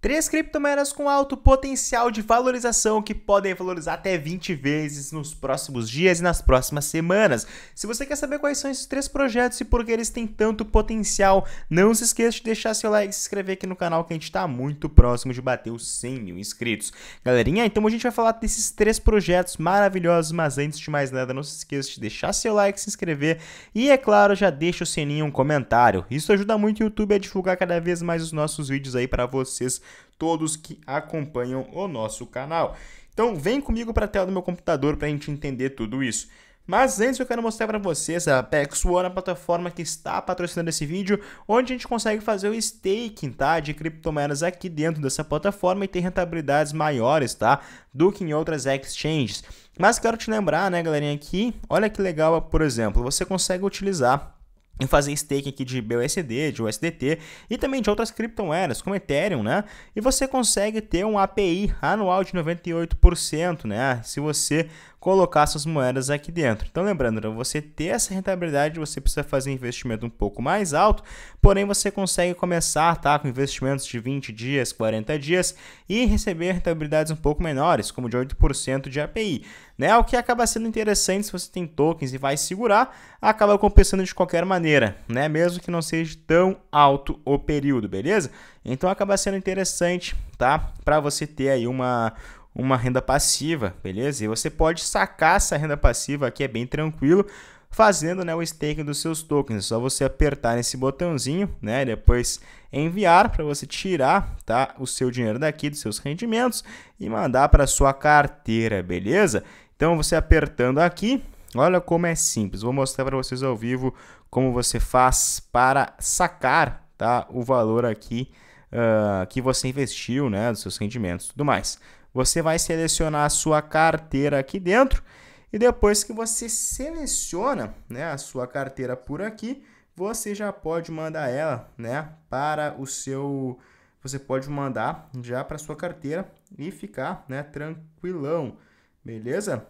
Três criptomoedas com alto potencial de valorização que podem valorizar até 20 vezes nos próximos dias e nas próximas semanas. Se você quer saber quais são esses três projetos e por que eles têm tanto potencial, não se esqueça de deixar seu like e se inscrever aqui no canal que a gente está muito próximo de bater os 100 mil inscritos. Galerinha, então a gente vai falar desses três projetos maravilhosos, mas antes de mais nada, não se esqueça de deixar seu like, se inscrever e, é claro, já deixa o sininho um comentário. Isso ajuda muito o YouTube a divulgar cada vez mais os nossos vídeos aí para vocês todos que acompanham o nosso canal. Então vem comigo para a tela do meu computador para a gente entender tudo isso. Mas antes eu quero mostrar para vocês a Apex One, a plataforma que está patrocinando esse vídeo, onde a gente consegue fazer o staking tá, de criptomoedas aqui dentro dessa plataforma e ter rentabilidades maiores tá, do que em outras exchanges. Mas quero te lembrar, né, galerinha, aqui, olha que legal, por exemplo, você consegue utilizar em fazer stake aqui de BUSD, de USDT e também de outras criptomoedas, como Ethereum, né? E você consegue ter um API anual de 98%, né? Se você colocar suas moedas aqui dentro. Então, lembrando, para né, você ter essa rentabilidade, você precisa fazer investimento um pouco mais alto, porém você consegue começar, tá, com investimentos de 20 dias, 40 dias e receber rentabilidades um pouco menores, como de 8% de API, né? O que acaba sendo interessante se você tem tokens e vai segurar, acaba compensando de qualquer maneira maneira, né? Mesmo que não seja tão alto o período, beleza? Então acaba sendo interessante, tá? Para você ter aí uma uma renda passiva, beleza? E você pode sacar essa renda passiva aqui é bem tranquilo, fazendo né, o staking dos seus tokens. É só você apertar nesse botãozinho, né? Depois enviar para você tirar tá, o seu dinheiro daqui, dos seus rendimentos e mandar para sua carteira, beleza? Então você apertando aqui, Olha como é simples. Vou mostrar para vocês ao vivo como você faz para sacar tá, o valor aqui uh, que você investiu, né, dos seus rendimentos e tudo mais. Você vai selecionar a sua carteira aqui dentro e depois que você seleciona né, a sua carteira por aqui, você já pode mandar ela né, para o seu... Você pode mandar já para sua carteira e ficar né, tranquilão, beleza?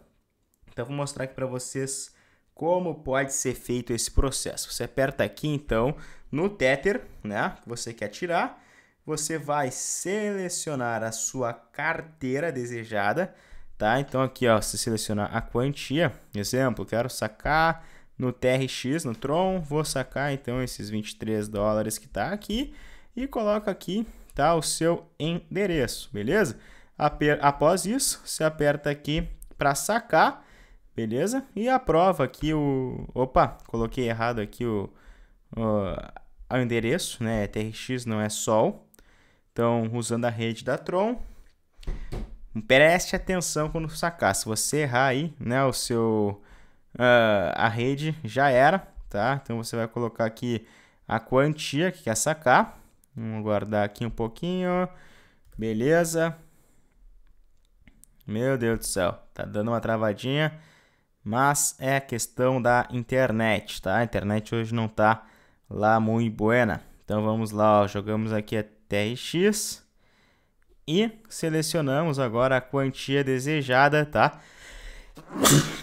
Então vou mostrar aqui para vocês como pode ser feito esse processo. Você aperta aqui então no tether, né, você quer tirar, você vai selecionar a sua carteira desejada, tá? Então aqui, ó, você selecionar a quantia, exemplo, quero sacar no TRX, no Tron, vou sacar então esses 23 dólares que tá aqui e coloca aqui, tá, o seu endereço, beleza? Aper Após isso, você aperta aqui para sacar Beleza? E a prova aqui, o... Opa, coloquei errado aqui o, o, o endereço, né? É TRX não é Sol. Então, usando a rede da Tron, preste atenção quando sacar. Se você errar aí, né, o seu... Uh, a rede já era, tá? Então, você vai colocar aqui a quantia que quer sacar. Vamos guardar aqui um pouquinho. Beleza. Meu Deus do céu, tá dando uma travadinha mas é a questão da internet, tá? A internet hoje não tá lá muito buena. Então vamos lá, ó, jogamos aqui a TRX e selecionamos agora a quantia desejada, tá?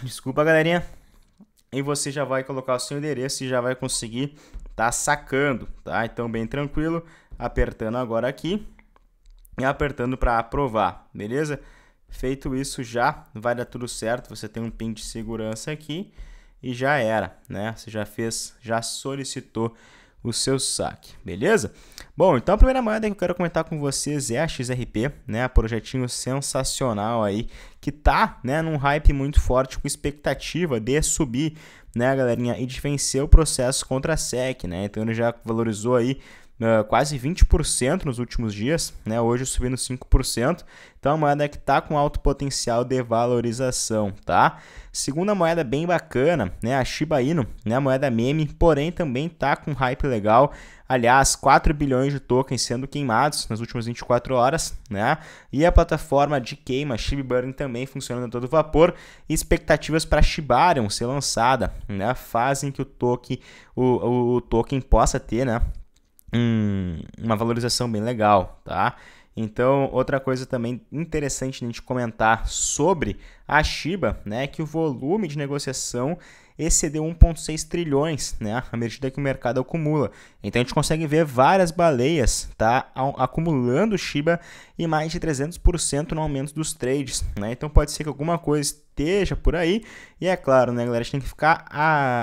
Desculpa, galerinha. E você já vai colocar o seu endereço e já vai conseguir tá sacando, tá? Então bem tranquilo, apertando agora aqui e apertando para aprovar, beleza? Feito isso já, vai dar tudo certo, você tem um pin de segurança aqui e já era, né? Você já fez, já solicitou o seu saque, beleza? Bom, então a primeira moeda que eu quero comentar com vocês é a XRP, né? Projetinho sensacional aí que tá, né, num hype muito forte com expectativa de subir, né, galerinha, e de vencer o processo contra a SEC, né? Então ele já valorizou aí né, quase 20% nos últimos dias, né, hoje subindo 5%. Então, é a moeda que está com alto potencial de valorização, tá? Segunda moeda bem bacana, né, a Shiba Inu, né, a moeda meme, porém também está com hype legal. Aliás, 4 bilhões de tokens sendo queimados nas últimas 24 horas, né? E a plataforma de queima Burn também funcionando a todo vapor. E expectativas para Shibarium ser lançada, né? Fazem que o token, o, o token possa ter, né? um, uma valorização bem legal, tá? Então, outra coisa também interessante a gente comentar sobre a Shiba, né, que o volume de negociação excedeu 1,6 trilhões, né, à medida que o mercado acumula. Então a gente consegue ver várias baleias, tá, acumulando Shiba e mais de 300% no aumento dos trades, né? Então pode ser que alguma coisa esteja por aí. E é claro, né, galera, a gente tem que ficar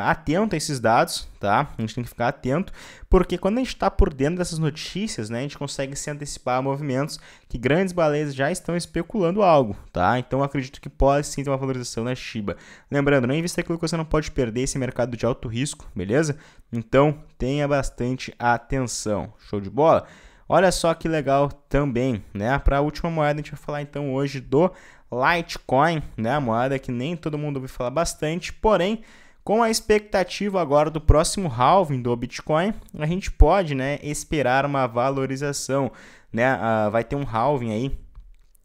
atento a esses dados, tá? A gente tem que ficar atento, porque quando a gente está por dentro dessas notícias, né, a gente consegue se antecipar a movimentos que grandes baleias já estão especulando algo, tá? Então acredito que pode sim ter uma valorização na Shiba. Lembrando, não invista aquilo que você não pode perder, esse mercado de alto risco, beleza? Então tenha bastante atenção. Show de bola? Olha só que legal também, né? Para a última moeda, a gente vai falar então hoje do Litecoin, né? A moeda que nem todo mundo ouve falar bastante, porém, com a expectativa agora do próximo halving do Bitcoin, a gente pode né, esperar uma valorização né? Uh, vai ter um halving aí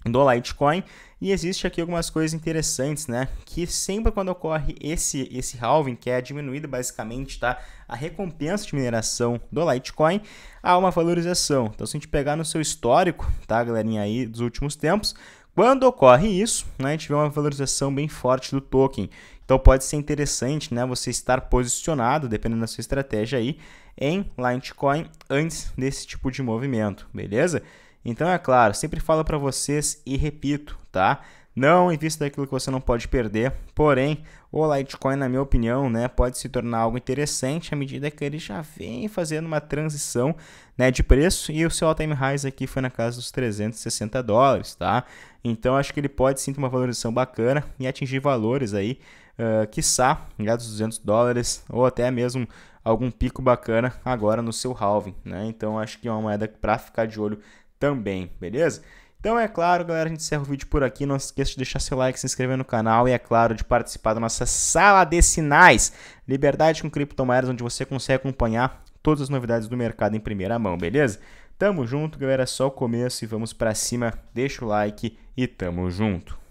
do Litecoin. E existe aqui algumas coisas interessantes, né? Que sempre quando ocorre esse esse halving, que é diminuído basicamente, tá? A recompensa de mineração do Litecoin, há uma valorização. Então, se a gente pegar no seu histórico, tá, galerinha aí dos últimos tempos, quando ocorre isso, né, a gente vê uma valorização bem forte do token. Então pode ser interessante, né, você estar posicionado, dependendo da sua estratégia aí, em Litecoin antes desse tipo de movimento, beleza? Então é claro, sempre falo para vocês e repito, tá? Não invista daquilo que você não pode perder, porém, o Litecoin, na minha opinião, né, pode se tornar algo interessante à medida que ele já vem fazendo uma transição né, de preço e o seu all-time highs aqui foi na casa dos 360 dólares, tá? Então, acho que ele pode sim ter uma valorização bacana e atingir valores aí que eh, quiçá, ligado 200 dólares, ou até mesmo algum pico bacana agora no seu halving, né? Então acho que é uma moeda para ficar de olho também, beleza? Então é claro, galera, a gente encerra o vídeo por aqui. Não se esqueça de deixar seu like, se inscrever no canal e, é claro, de participar da nossa sala de sinais. Liberdade com criptomoedas, onde você consegue acompanhar todas as novidades do mercado em primeira mão, beleza? Tamo junto, galera, é só o começo e vamos para cima. Deixa o like e tamo junto.